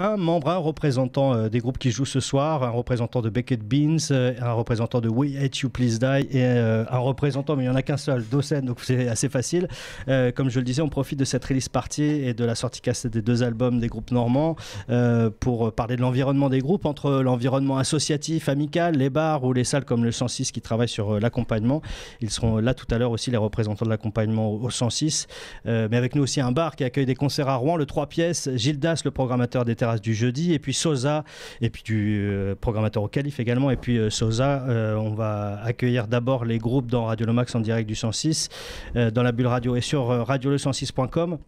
un membre, un représentant euh, des groupes qui jouent ce soir, un représentant de Beckett Beans, euh, un représentant de We Hate You Please Die et euh, un représentant, mais il n'y en a qu'un seul, Dosen, donc c'est assez facile. comme je le disais, on profite de cette release partie et de la sortie cassée des deux albums des groupes normands pour parler de l'environnement des groupes, entre l'environnement associatif, amical, les bars ou les salles comme le 106 qui travaillent sur l'accompagnement. Ils seront là tout à l'heure aussi, les représentants de l'accompagnement au 106, mais avec nous aussi un bar qui accueille des concerts à Rouen, le 3 pièces, Gildas, le programmateur des terres du jeudi. Et puis Sosa, et puis du euh, programmateur au calife également. Et puis euh, Sosa, euh, on va accueillir d'abord les groupes dans Radio Lomax en direct du 106, dans la bulle radio et sur radio 106com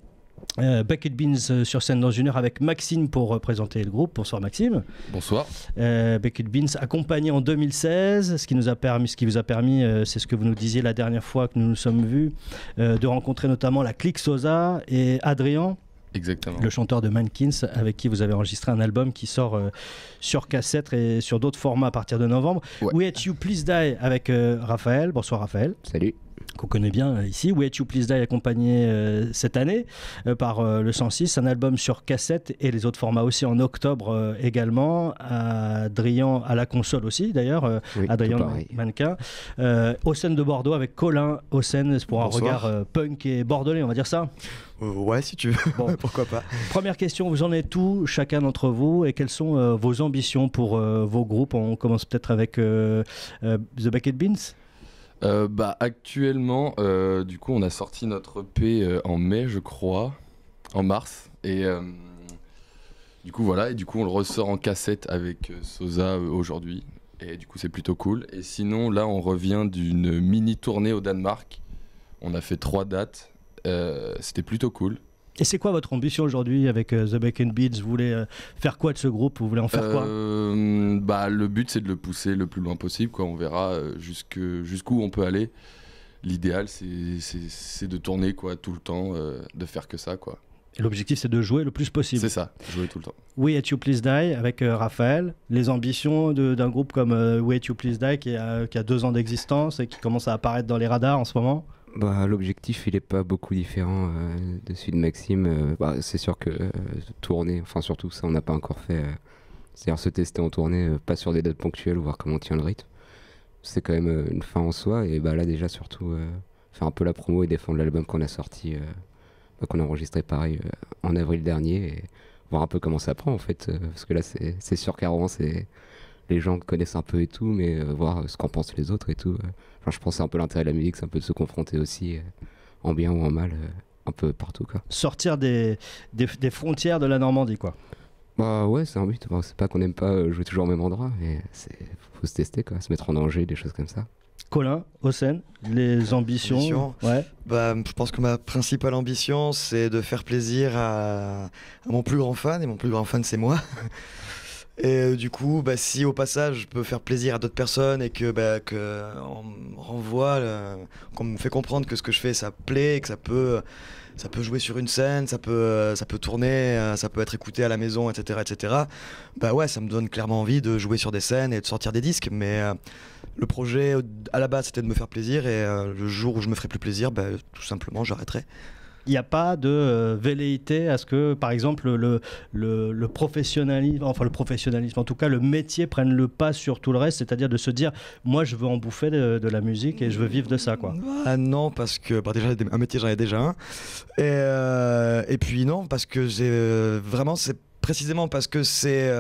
Bucket Beans sur scène dans une heure avec Maxime pour représenter présenter le groupe. Bonsoir Maxime. Bonsoir. Beckett Bucket Beans accompagné en 2016, ce qui nous a permis, ce qui vous a permis, c'est ce que vous nous disiez la dernière fois que nous nous sommes vus, de rencontrer notamment la clique Sosa et Adrien. Exactement. Le chanteur de Mankins, avec qui vous avez enregistré un album qui sort euh, sur cassette et sur d'autres formats à partir de novembre. We You Please Die avec euh, Raphaël. Bonsoir Raphaël. Salut qu'on connaît bien ici, Wait You Please Die accompagné euh, cette année euh, par euh, le 106, un album sur cassette et les autres formats aussi en octobre également, Adrien à la console aussi d'ailleurs, à Drian Mannequin, au scène de Bordeaux avec Colin au scène pour un regard punk et bordelais, on va dire ça Ouais, si tu veux, pourquoi pas. Première question, vous en êtes tous, chacun d'entre vous, et quelles sont vos ambitions pour vos groupes On commence peut-être avec The Bucket Beans euh, bah, Actuellement, euh, du coup, on a sorti notre P euh, en mai, je crois, en mars. Et du coup, voilà. Et du coup, on le ressort en cassette avec Sosa aujourd'hui. Et du coup, c'est plutôt cool. Et sinon, là, on revient d'une mini tournée au Danemark. On a fait trois dates. C'était plutôt cool. Et c'est quoi votre ambition aujourd'hui avec euh, The Bacon Beats Vous voulez euh, faire quoi de ce groupe Vous voulez en faire quoi euh, bah, Le but, c'est de le pousser le plus loin possible. Quoi. On verra jusqu'où on peut aller. L'idéal, c'est de tourner quoi, tout le temps, de faire que ça. quoi. L'objectif, c'est de jouer le plus possible. C'est ça, jouer tout le temps. We At You Please Die avec Raphaël. Les ambitions d'un groupe comme We At You Please Die qui a, qui a deux ans d'existence et qui commence à apparaître dans les radars en ce moment bah, L'objectif, il n'est pas beaucoup différent euh, de celui de Maxime. Euh, bah, c'est sûr que euh, tourner, enfin surtout ça, on n'a pas encore fait. C'est-à-dire se tester en tournée, pas sur des dates ponctuelles, voir comment on tient le rythme. C'est quand même une fin en soi. Et bah, là, déjà, surtout, faire un peu la promo et défendre l'album qu'on a sorti, bah, qu'on a enregistré pareil en avril dernier, et voir un peu comment ça prend en fait. parce que là, c'est sûr qu'à c'est les gens connaissent un peu et tout, mais euh, voir ce qu'en pensent les autres et tout. Euh, enfin, je pense c'est un peu l'intérêt de la musique, c'est un peu de se confronter aussi, euh, en bien ou en mal, un peu partout. Quoi. Sortir des, des, frontières de la Normandie, quoi. Bah ouais, c'est un but. c'est pas qu'on aime pas jouer toujours au même endroit, mais c'est faut se tester, quoi, se mettre en danger, des choses comme ça. Colin, Hossein, les ambitions. Ouais. Bah, je pense que ma principale ambition, c'est de faire plaisir à, mon plus grand fan, et mon plus grand fan, c'est moi. Et euh, du coup, bah, si au passage je peux faire plaisir à d'autres personnes et que, bah, on renvoie, euh, qu'on me fait comprendre que ce que je fais ça plaît, que ça peut, ça peut jouer sur une scène, ça peut, euh, ça peut tourner, ça peut être écouté à la maison, etc., etc. Bah ouais, ça me donne clairement envie de jouer sur des scènes et de sortir des disques. Mais le projet à la base c'était de me faire plaisir et le jour où je me ferai plus plaisir, bah, tout simplement j'arrêterai il n'y a pas de euh, velléité à ce que, par exemple, le, le, le, professionnalisme, enfin le professionnalisme, en tout cas le métier prenne le pas sur tout le reste, c'est-à-dire de se dire, moi je veux en bouffer de, la musique et je veux vivre de ça, quoi. Ah non, parce que bah déjà un métier j'en ai déjà un, et, euh, et puis non, parce que j'ai euh, vraiment c'est précisément parce que c'est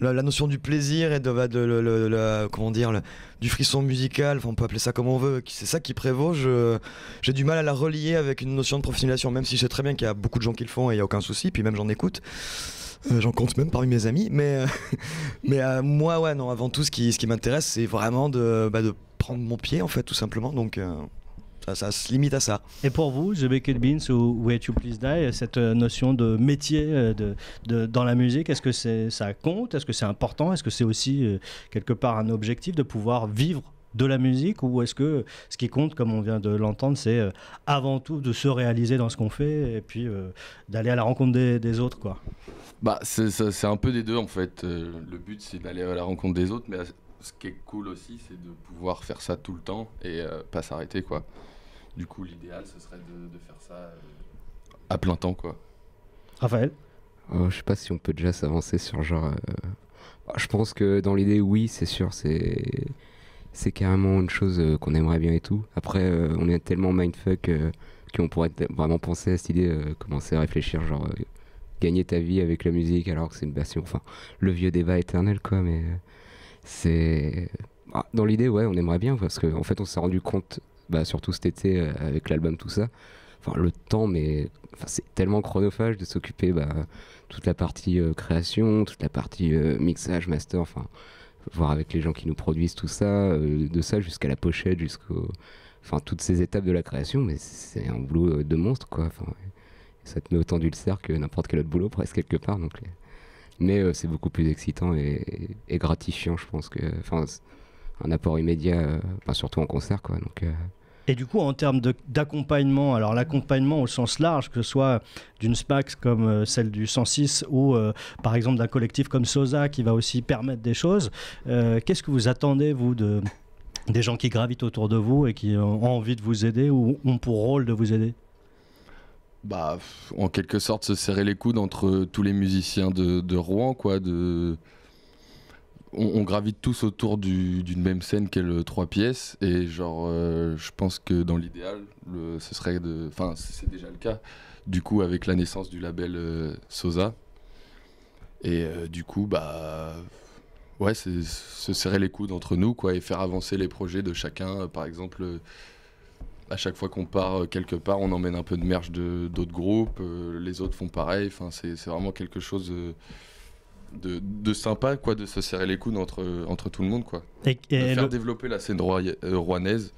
la, notion du plaisir et de, bah, comment dire du frisson musical, on peut appeler ça comme on veut, c'est ça qui prévaut. J'ai du mal à la relier avec une notion de professionnalisation, même si je sais très bien qu'il y a beaucoup de gens qui le font et il n'y a aucun souci, puis même j'en écoute. Euh, j'en compte même parmi mes amis, mais, euh, mais euh, moi, ouais, non, avant tout, ce qui, m'intéresse, c'est vraiment de, bah, de prendre mon pied, en fait, tout simplement. Donc. Ça, se limite à ça. Et pour vous, The Baked Beans ou Where You Please Die, cette euh, notion de métier euh, de, dans la musique, est-ce que ça compte Est-ce que c'est important Est-ce que c'est aussi euh, quelque part un objectif de pouvoir vivre de la musique ou est-ce que ce qui compte, comme on vient de l'entendre, c'est avant tout de se réaliser dans ce qu'on fait et puis d'aller à la rencontre des, autres quoi bah, c'est, c'est un peu des deux en fait. le but c'est d'aller à la rencontre des autres, mais ce qui est cool aussi, c'est de pouvoir faire ça tout le temps et euh, pas s'arrêter, quoi. Du coup, l'idéal, ce serait de, faire ça euh, à plein temps, quoi. Raphaël euh, Je sais pas si on peut déjà s'avancer sur genre. Bah, je pense que dans l'idée, oui, c'est sûr, c'est c'est carrément une chose qu'on aimerait bien et tout. Après, on est tellement mindfuck qu'on pourrait vraiment penser à cette idée, commencer à réfléchir, genre gagner ta vie avec la musique alors que c'est une version. Enfin, le vieux débat éternel, quoi, mais c'est ah, dans l'idée ouais on aimerait bien parce qu'en en fait on s'est rendu compte bah, surtout cet été euh, avec l'album tout ça enfin le temps mais c'est tellement chronophage de s'occuper bah, toute la partie euh, création toute la partie euh, mixage master enfin voir avec les gens qui nous produisent tout ça de ça jusqu'à la pochette jusqu'au enfin toutes ces étapes de la création mais c'est un boulot de monstre quoi enfin, ça te met autant d'ulcère que n'importe quel autre boulot presque quelque part donc mais euh, c'est beaucoup plus excitant et, gratifiant, je pense que. Enfin, un apport immédiat, euh, surtout en concert, quoi. Donc. Euh, et du coup, en termes d'accompagnement, alors l'accompagnement au sens large, que ce soit d'une SPAC comme celle du 106 ou par exemple d'un collectif comme SOSA qui va aussi permettre des choses, qu'est-ce que vous attendez, vous, de, des gens qui gravitent autour de vous et qui ont envie de vous aider ou ont pour rôle de vous aider bah, en quelque sorte se serrer les coudes entre tous les musiciens de, Rouen, quoi. De... On, gravite tous autour d'une même scène qu'est le trois pièces, et genre, euh, je pense que dans l'idéal, ce serait de. Enfin, c'est déjà le cas, du coup, avec la naissance du label euh, Sosa. Et euh, du coup, bah. Ouais, se serrer les coudes entre nous, quoi, et faire avancer les projets de chacun. Par exemple à chaque fois qu'on part euh, quelque part, on emmène un peu de merch d'autres groupes, euh, les autres font pareil. Enfin, c'est vraiment quelque chose de, sympa, quoi, de se serrer les coudes entre, entre tout le monde, quoi. Et, de faire développer la scène euh, rouennaise.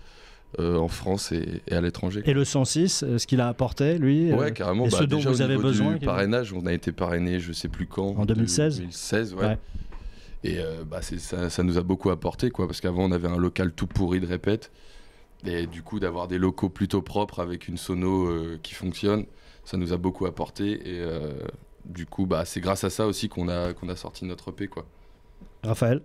en France et, à l'étranger. Et le 106, ce qu'il a apporté, lui carrément. Et ce bah, dont vous avez besoin. parrainage, on a été parrainé, je sais plus quand. En 2016 2016, ouais. Et bah, ça, ça, nous a beaucoup apporté, quoi, parce qu'avant, on avait un local tout pourri de répète. Et du coup, d'avoir des locaux plutôt propres avec une sono euh, qui fonctionne, ça nous a beaucoup apporté. Et euh, du coup, bah, c'est grâce à ça aussi qu'on a, qu'on a sorti notre EP. Quoi. Raphaël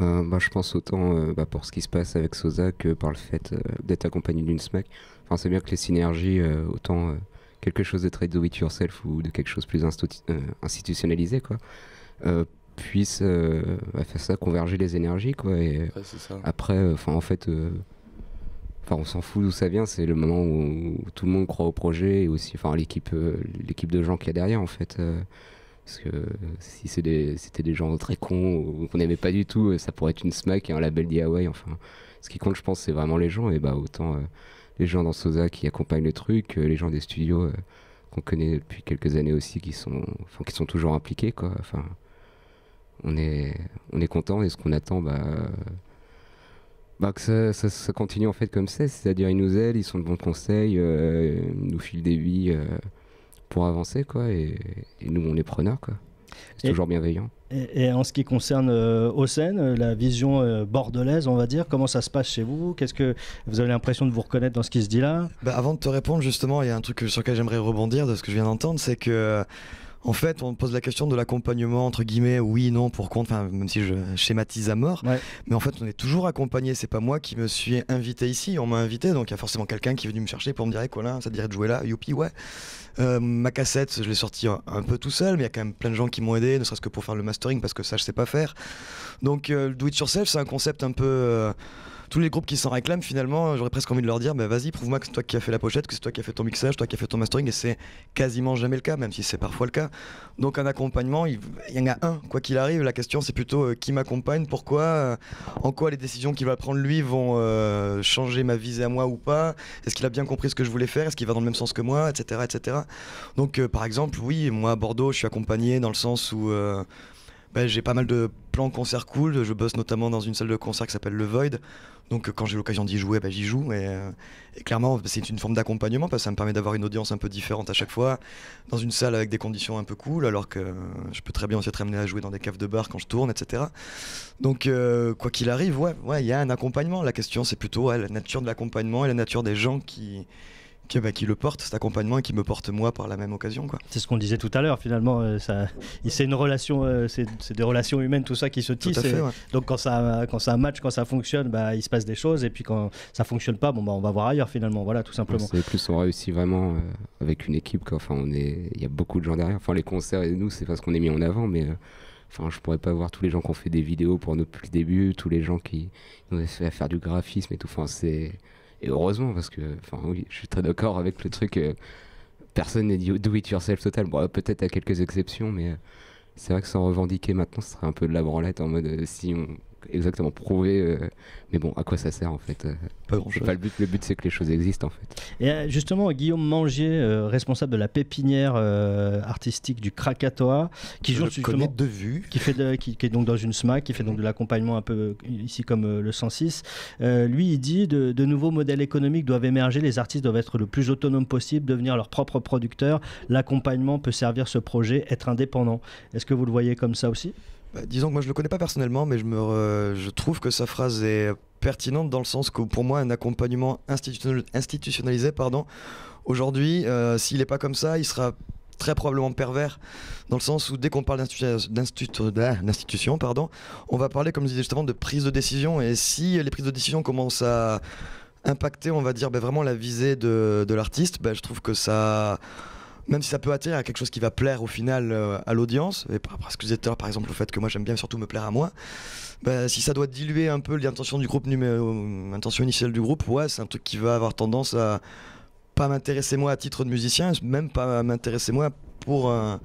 euh, bah, je pense autant bah, pour ce qui se passe avec Sosa que par le fait d'être accompagné d'une SMAC. Enfin, c'est bien que les synergies, autant quelque chose de très do it yourself ou de quelque chose plus institutionnalisé, quoi, puissent bah, faire ça converger les énergies, quoi. Et après, enfin, en fait, Enfin, on s'en fout d'où ça vient, c'est le moment où, tout le monde croit au projet et aussi enfin, l'équipe euh, l'équipe de gens qu'il y a derrière en fait. Euh, parce que si c'était des, gens très cons qu'on n'aimait pas du tout, ça pourrait être une smack et un label DIY. Enfin, ce qui compte, je pense, c'est vraiment les gens. Et bah, autant euh, les gens dans Sosa qui accompagnent le truc, les gens des studios qu'on connaît depuis quelques années aussi, qui sont, enfin, qui sont toujours impliqués. Quoi. Enfin, on est, on est content et ce qu'on attend, bah, bah que ça, continue en fait comme c'est, c'est-à-dire ils nous aident, ils sont de bons conseils, euh, nous filent des vies euh, pour avancer quoi, et, nous on est preneurs quoi. C'est toujours bienveillant. Et, en ce qui concerne euh, euh la vision bordelaise, on va dire, comment ça se passe chez vous Qu'est-ce que vous avez l'impression de vous reconnaître dans ce qui se dit là bah, Avant de te répondre justement, il y a un truc sur lequel j'aimerais rebondir de ce que je viens d'entendre, c'est que en fait, on pose la question de l'accompagnement entre guillemets, oui, non, pour compte, enfin, même si je schématise à mort. Mais en fait, on est toujours accompagné. C'est pas moi qui me suis invité ici. On m'a invité, donc il y a forcément quelqu'un qui est venu me chercher pour me dire, eh, Colin, ça dirait de jouer là Youpi, ouais. Euh, ma cassette, je l'ai sortie un, peu tout seul, mais il y a quand même plein de gens qui m'ont aidé, ne serait-ce que pour faire le mastering, parce que ça, je sais pas faire. Donc, euh, le do it yourself, c'est un concept un peu. Euh, tous les groupes qui s'en réclament, finalement, euh, j'aurais presque envie de leur dire bah, vas-y, prouve-moi que c'est toi qui as fait la pochette, que c'est toi qui as fait ton mixage, toi qui as fait ton mastering, et c'est quasiment jamais le cas, même si c'est parfois le cas. Donc, un accompagnement, il, y en a un, quoi qu'il arrive. La question, c'est plutôt euh, qui m'accompagne, pourquoi, euh, en quoi les décisions qu'il va prendre lui vont changer ma visée à moi ou pas, est-ce qu'il a bien compris ce que je voulais faire, est-ce qu'il va dans le même sens que moi, etc. etc. Donc, par exemple, oui, moi à Bordeaux, je suis accompagné dans le sens où bah, j'ai pas mal de plans concerts cool. Je bosse notamment dans une salle de concert qui s'appelle Le Void. Donc quand j'ai l'occasion d'y jouer, bah, j'y joue. Et, euh, clairement, bah, c'est une forme d'accompagnement parce que ça me permet d'avoir une audience un peu différente à chaque fois, dans une salle avec des conditions un peu cool, alors que euh, je peux très bien aussi être amené à jouer dans des caves de bar quand je tourne, etc. Donc euh, quoi qu'il arrive, ouais, il y a un accompagnement. La question, c'est plutôt la nature de l'accompagnement et la nature des gens qui bah, qui le porte, cet accompagnement, et qui me porte moi par la même occasion. Quoi. C'est ce qu'on disait tout à l'heure, finalement. Euh, c'est une relation, euh, c'est, des relations humaines, tout ça qui se tisse. Donc quand ça, quand ça match, quand ça fonctionne, bah, il se passe des choses. Et puis quand ça fonctionne pas, bon, bah, on va voir ailleurs, finalement. Voilà, tout simplement. C'est plus, on réussit vraiment euh, avec une équipe. Quoi. Enfin, on est, il y a beaucoup de gens derrière. Enfin, les concerts et nous, c'est parce qu'on est mis en avant, mais. Enfin, je pourrais pas voir tous les gens qui ont fait des vidéos pour nos plus débuts début, tous les gens qui nous ont fait faire du graphisme et tout. Enfin, c'est heureusement, parce que, enfin oui, je suis très d'accord avec le truc. Euh, personne n'est dit do it yourself total. Bon, peut-être à quelques exceptions, mais euh, c'est vrai que sans revendiquer maintenant, ce serait un peu de la branlette en mode euh, si on, exactement prouver. Euh, mais bon, à quoi ça sert en fait euh, Pas le but. Le but, c'est que les choses existent en fait. Et euh, justement, Guillaume Mangier, responsable de la pépinière artistique du Krakatoa, qui joue justement de vue, qui fait qui, qui, est donc dans une SMAC, qui fait donc de l'accompagnement un peu ici comme le 106. lui, il dit de, de nouveaux modèles économiques doivent émerger. Les artistes doivent être le plus autonomes possible, devenir leur propre producteur. L'accompagnement peut servir ce projet, être indépendant. Est-ce que vous le voyez comme ça aussi bah, disons que moi je le connais pas personnellement, mais je, me trouve que sa phrase est pertinente dans le sens que pour moi un accompagnement institutionnalisé, pardon, aujourd'hui, euh, s'il n'est pas comme ça, il sera très probablement pervers, dans le sens où dès qu'on parle ah, d'institution, pardon, on va parler, comme je disais justement, de prise de décision. Et si les prises de décision commencent à impacter, on va dire, ben, vraiment la visée de, l'artiste, ben, je trouve que ça même si ça peut attirer à quelque chose qui va plaire au final euh, à l'audience, et par parce que par exemple le fait que moi j'aime bien surtout me plaire à moi, bah, si ça doit diluer un peu l'intention du groupe numéro, l'intention initiale du groupe, ouais, c'est un truc qui va avoir tendance à pas m'intéresser moi à titre de musicien, même pas m'intéresser moi pour, euh,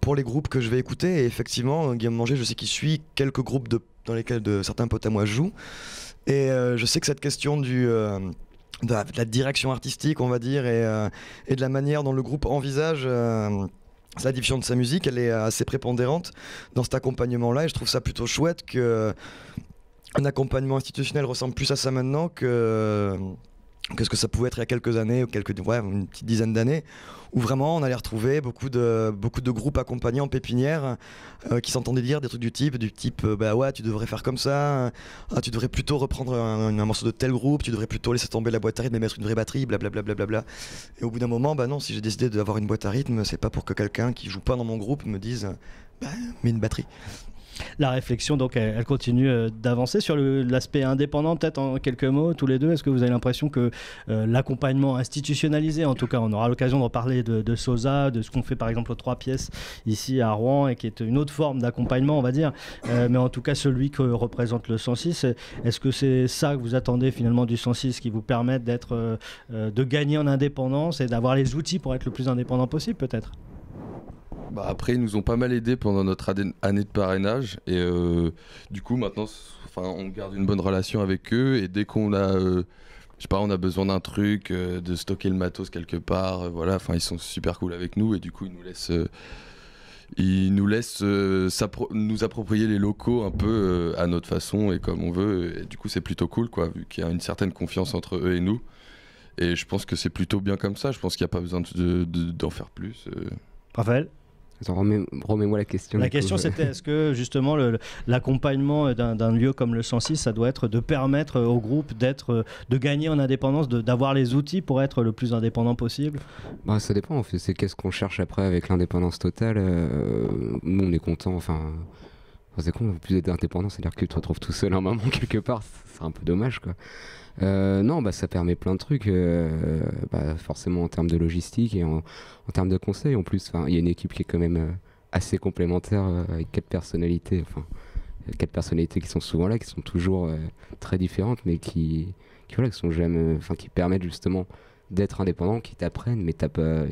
pour les groupes que je vais écouter. Et effectivement, Guillaume Manger, je sais qu'il suit quelques groupes dans lesquels de, certains potes à moi jouent. Et euh, je sais que cette question du de la, direction artistique, on va dire, et, euh, de la manière dont le groupe envisage. sa euh, diffusion de sa musique, elle est assez prépondérante dans cet accompagnement-là, et je trouve ça plutôt chouette qu'un euh, accompagnement institutionnel ressemble plus à ça maintenant que quest ce que ça pouvait être il y a quelques années, ou quelques, une petite dizaine d'années, où vraiment on allait retrouver beaucoup de, beaucoup de groupes accompagnés en pépinière euh, qui s'entendaient dire des trucs du type, du type euh, bah ouais tu devrais faire comme ça, euh, ah, tu devrais plutôt reprendre un, morceau de tel groupe, tu devrais plutôt laisser tomber la boîte à rythme et mettre une vraie batterie, blablabla. Bla, bla, bla, bla, Et au bout d'un moment, bah non, si j'ai décidé d'avoir une boîte à rythme, c'est pas pour que quelqu'un qui joue pas dans mon groupe me dise bah mets une batterie la réflexion, donc, elle, continue euh, d'avancer. Sur l'aspect indépendant, peut-être en quelques mots, tous les deux, est-ce que vous avez l'impression que euh, l'accompagnement institutionnalisé, en tout cas, on aura l'occasion de reparler de, SOSA, de ce qu'on fait par exemple aux trois pièces ici à Rouen et qui est une autre forme d'accompagnement, on va dire, euh, mais en tout cas celui que représente le 106, est-ce que c'est ça que vous attendez finalement du 106 qui vous permette de gagner en indépendance et d'avoir les outils pour être le plus indépendant possible peut-être bah, après, ils nous ont pas mal aidés pendant notre année de parrainage. Et euh, du coup, maintenant, enfin, on garde une bonne relation avec eux. Et dès qu'on a, euh, je sais pas, on a besoin d'un truc, euh, de stocker le matos quelque part, voilà. Enfin, ils sont super cool avec nous. Et du coup, ils nous laissent, ils nous laissent nous approprier les locaux un peu à notre façon et comme on veut. Et du coup, c'est plutôt cool, quoi, vu qu'il y a une certaine confiance entre eux et nous. Et je pense que c'est plutôt bien comme ça. Je pense qu'il n'y a pas besoin d'en faire plus. Raphaël Remets-moi la question. La question, c'était est-ce que justement l'accompagnement d'un lieu comme le 106, ça doit être de permettre au groupe d'être, de gagner en indépendance, d'avoir les outils pour être le plus indépendant possible bah, Ça dépend. En fait. C'est qu'est-ce qu'on cherche après avec l'indépendance totale. Euh, nous, on est content. Enfin, c'est con, plus être indépendant, c'est-à-dire que tu te retrouves tout seul en maman quelque part, c'est un peu dommage quoi. Euh, non, bah, ça permet plein de trucs, euh, bah, forcément en termes de logistique et en, termes de conseils en plus. Il y a une équipe qui est quand même euh, assez complémentaire avec quatre personnalités, enfin quatre personnalités qui sont souvent là, qui sont toujours très différentes, mais qui, sont jamais, qui permettent justement d'être indépendant, qui t'apprennent, mais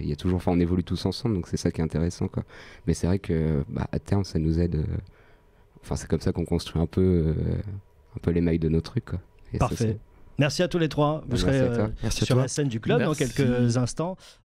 y toujours, enfin on évolue tous ensemble, donc c'est ça qui est intéressant quoi. Mais c'est vrai que bah, à terme ça nous aide Enfin, c'est comme ça qu'on construit un peu, euh, un peu les mailles de nos trucs. Parfait. Merci à tous les trois. Vous serez euh, sur la scène du club dans quelques instants.